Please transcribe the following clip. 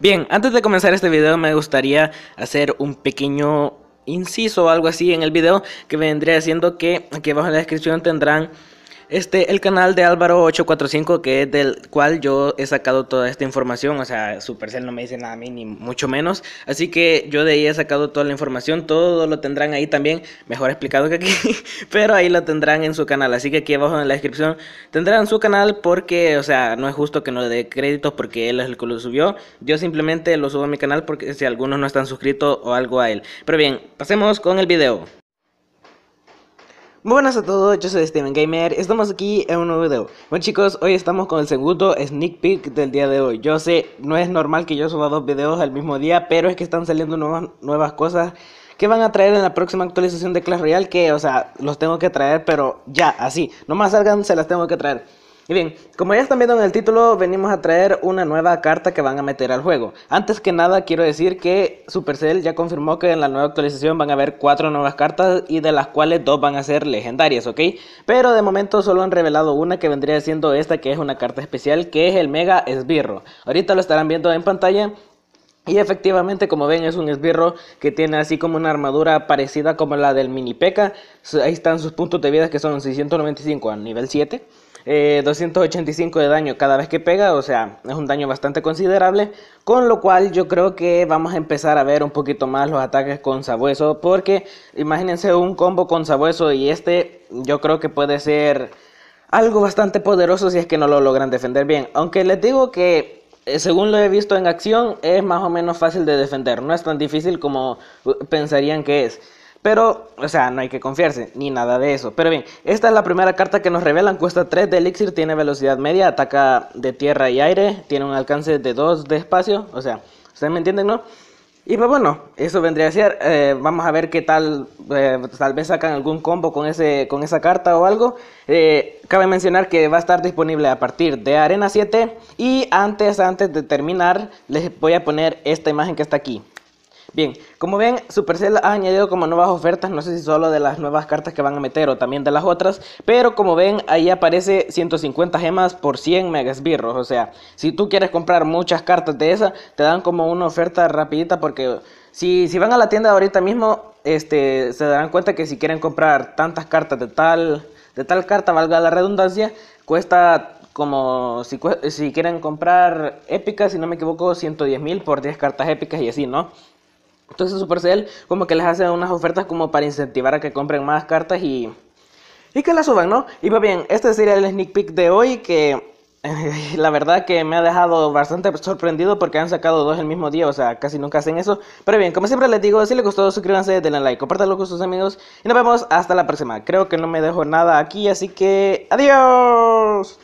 Bien, antes de comenzar este video me gustaría hacer un pequeño inciso o algo así en el video que vendría diciendo que aquí abajo en la descripción tendrán este, el canal de Álvaro 845, que es del cual yo he sacado toda esta información, o sea, Supercell no me dice nada a mí, ni mucho menos, así que yo de ahí he sacado toda la información, todo lo tendrán ahí también, mejor explicado que aquí, pero ahí lo tendrán en su canal, así que aquí abajo en la descripción tendrán su canal porque, o sea, no es justo que no le dé crédito porque él es el que lo subió, yo simplemente lo subo a mi canal porque si algunos no están suscritos o algo a él. Pero bien, pasemos con el video. Muy buenas a todos, yo soy Steven Gamer, estamos aquí en un nuevo video Bueno chicos, hoy estamos con el segundo sneak peek del día de hoy Yo sé, no es normal que yo suba dos videos al mismo día Pero es que están saliendo nuevas, nuevas cosas que van a traer en la próxima actualización de Clash Royale Que, o sea, los tengo que traer, pero ya, así Nomás salgan, se las tengo que traer y bien, como ya están viendo en el título, venimos a traer una nueva carta que van a meter al juego. Antes que nada, quiero decir que Supercell ya confirmó que en la nueva actualización van a haber cuatro nuevas cartas y de las cuales dos van a ser legendarias, ¿ok? Pero de momento solo han revelado una que vendría siendo esta, que es una carta especial, que es el Mega Esbirro. Ahorita lo estarán viendo en pantalla. Y efectivamente, como ven, es un esbirro que tiene así como una armadura parecida como la del mini P.E.K.K.A. Ahí están sus puntos de vida que son 695 a nivel 7. 285 eh, de daño cada vez que pega, o sea, es un daño bastante considerable, con lo cual yo creo que vamos a empezar a ver un poquito más los ataques con sabueso, porque imagínense un combo con sabueso y este yo creo que puede ser algo bastante poderoso si es que no lo logran defender bien, aunque les digo que... Eh, según lo he visto en acción, es más o menos fácil de defender, no es tan difícil como uh, pensarían que es. Pero, o sea, no hay que confiarse, ni nada de eso. Pero bien, esta es la primera carta que nos revelan. Cuesta 3 de elixir, tiene velocidad media, ataca de tierra y aire, tiene un alcance de 2 de espacio. O sea, ¿ustedes me entienden, no? Y pues bueno, eso vendría a ser. Eh, vamos a ver qué tal. Eh, tal vez sacan algún combo con, ese, con esa carta o algo. Eh, cabe mencionar que va a estar disponible a partir de Arena 7. Y antes, antes de terminar, les voy a poner esta imagen que está aquí. Bien, como ven, Supercell ha añadido como nuevas ofertas, no sé si solo de las nuevas cartas que van a meter o también de las otras, pero como ven, ahí aparece 150 gemas por 100 megasbirros, o sea, si tú quieres comprar muchas cartas de esa, te dan como una oferta rapidita porque si, si van a la tienda ahorita mismo, este, se darán cuenta que si quieren comprar tantas cartas de tal, de tal carta, valga la redundancia, cuesta como si, si quieren comprar épicas, si no me equivoco, 110 mil por 10 cartas épicas y así, ¿no? Entonces Supercell como que les hace unas ofertas como para incentivar a que compren más cartas y, y que las suban, ¿no? Y va bien, este sería el sneak peek de hoy que la verdad que me ha dejado bastante sorprendido porque han sacado dos el mismo día, o sea, casi nunca hacen eso. Pero bien, como siempre les digo, si les gustó, suscríbanse, denle like, compártanlo con sus amigos y nos vemos hasta la próxima. Creo que no me dejo nada aquí, así que adiós.